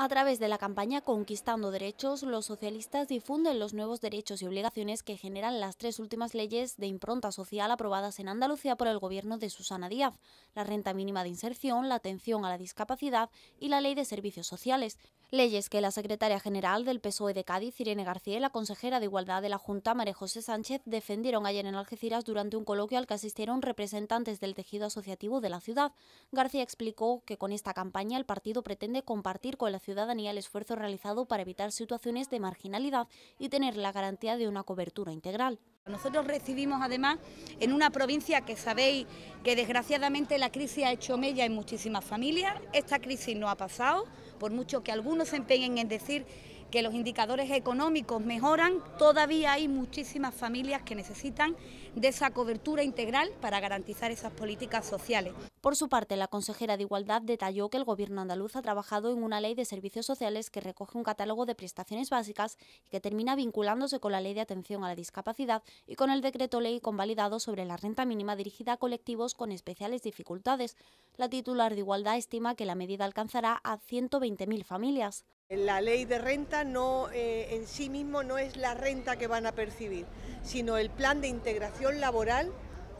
A través de la campaña Conquistando Derechos, los socialistas difunden los nuevos derechos y obligaciones que generan las tres últimas leyes de impronta social aprobadas en Andalucía por el gobierno de Susana Díaz, la renta mínima de inserción, la atención a la discapacidad y la ley de servicios sociales. Leyes que la secretaria general del PSOE de Cádiz, Irene García, y la consejera de Igualdad de la Junta, María José Sánchez, defendieron ayer en Algeciras durante un coloquio al que asistieron representantes del tejido asociativo de la ciudad. García explicó que con esta campaña el partido pretende compartir con la ciudadanía el esfuerzo realizado para evitar situaciones de marginalidad y tener la garantía de una cobertura integral. Nosotros recibimos además en una provincia que sabéis que desgraciadamente la crisis ha hecho mella en muchísimas familias. Esta crisis no ha pasado, por mucho que algunos se empeñen en decir que los indicadores económicos mejoran, todavía hay muchísimas familias que necesitan de esa cobertura integral para garantizar esas políticas sociales. Por su parte, la consejera de Igualdad detalló que el Gobierno andaluz ha trabajado en una ley de servicios sociales que recoge un catálogo de prestaciones básicas y que termina vinculándose con la Ley de Atención a la Discapacidad y con el decreto ley convalidado sobre la renta mínima dirigida a colectivos con especiales dificultades. La titular de Igualdad estima que la medida alcanzará a 120.000 familias. La ley de renta no eh, en sí mismo no es la renta que van a percibir, sino el plan de integración laboral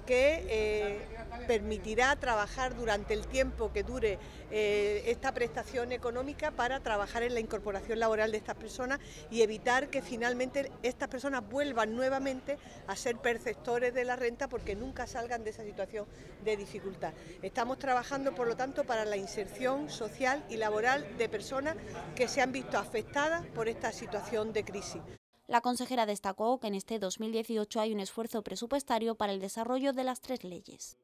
que eh, permitirá trabajar durante el tiempo que dure eh, esta prestación económica para trabajar en la incorporación laboral de estas personas y evitar que finalmente estas personas vuelvan nuevamente a ser perceptores de la renta porque nunca salgan de esa situación de dificultad. Estamos trabajando, por lo tanto, para la inserción social y laboral de personas que se han visto afectadas por esta situación de crisis. La consejera destacó que en este 2018 hay un esfuerzo presupuestario para el desarrollo de las tres leyes.